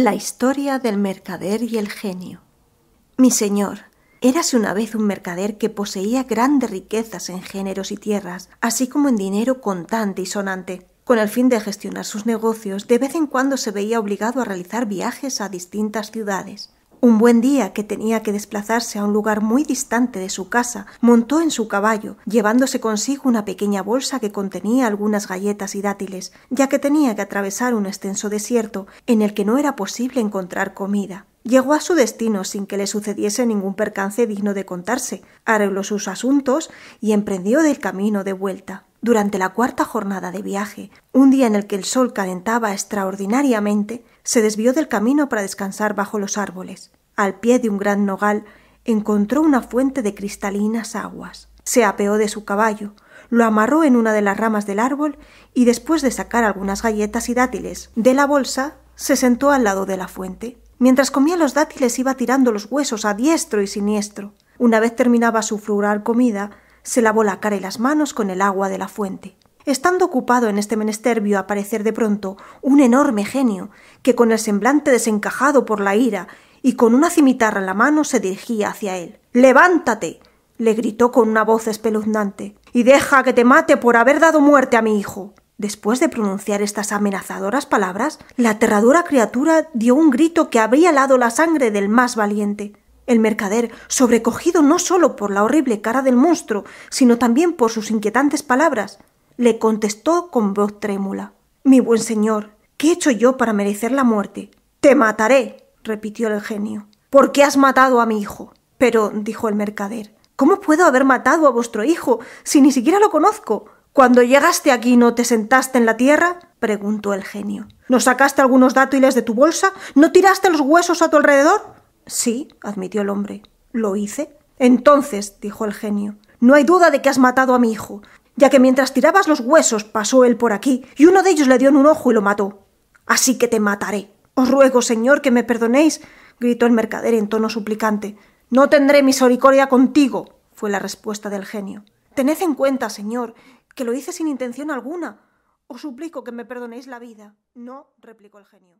La historia del mercader y el genio. Mi señor, érase una vez un mercader que poseía grandes riquezas en géneros y tierras, así como en dinero contante y sonante. Con el fin de gestionar sus negocios, de vez en cuando se veía obligado a realizar viajes a distintas ciudades. Un buen día que tenía que desplazarse a un lugar muy distante de su casa, montó en su caballo, llevándose consigo una pequeña bolsa que contenía algunas galletas y dátiles, ya que tenía que atravesar un extenso desierto en el que no era posible encontrar comida. Llegó a su destino sin que le sucediese ningún percance digno de contarse, arregló sus asuntos y emprendió del camino de vuelta. Durante la cuarta jornada de viaje, un día en el que el sol calentaba extraordinariamente, se desvió del camino para descansar bajo los árboles. Al pie de un gran nogal encontró una fuente de cristalinas aguas. Se apeó de su caballo, lo amarró en una de las ramas del árbol y después de sacar algunas galletas y dátiles de la bolsa, se sentó al lado de la fuente. Mientras comía los dátiles iba tirando los huesos a diestro y siniestro. Una vez terminaba su frugal comida, se lavó la cara y las manos con el agua de la fuente. Estando ocupado en este menester vio aparecer de pronto un enorme genio, que con el semblante desencajado por la ira y con una cimitarra en la mano se dirigía hacia él. Levántate. le gritó con una voz espeluznante, y deja que te mate por haber dado muerte a mi hijo. Después de pronunciar estas amenazadoras palabras, la aterradora criatura dio un grito que habría helado la sangre del más valiente. El mercader, sobrecogido no sólo por la horrible cara del monstruo, sino también por sus inquietantes palabras, le contestó con voz trémula. Mi buen señor, ¿qué he hecho yo para merecer la muerte? Te mataré, repitió el genio. ¿Por qué has matado a mi hijo? Pero, dijo el mercader, ¿cómo puedo haber matado a vuestro hijo si ni siquiera lo conozco? Cuando llegaste aquí no te sentaste en la tierra? preguntó el genio. ¿No sacaste algunos dátiles de tu bolsa? ¿No tiraste los huesos a tu alrededor? Sí, admitió el hombre. ¿Lo hice? Entonces, dijo el genio, no hay duda de que has matado a mi hijo, ya que mientras tirabas los huesos pasó él por aquí, y uno de ellos le dio en un ojo y lo mató. Así que te mataré. Os ruego, señor, que me perdonéis, gritó el mercader en tono suplicante. No tendré misericordia contigo, fue la respuesta del genio. Tened en cuenta, señor, que lo hice sin intención alguna. Os suplico que me perdonéis la vida. No, replicó el genio.